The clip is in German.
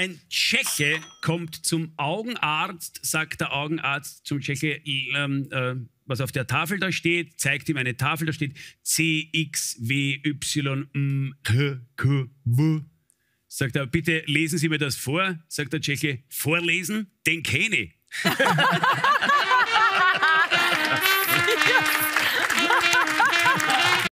ein Tscheche kommt zum Augenarzt, sagt der Augenarzt zum Tscheche, ähm, äh, was auf der Tafel da steht, zeigt ihm eine Tafel, da steht C, X, W, Y, M, K, W. Sagt er, bitte lesen Sie mir das vor. Sagt der Tscheche, vorlesen, den kenne ich.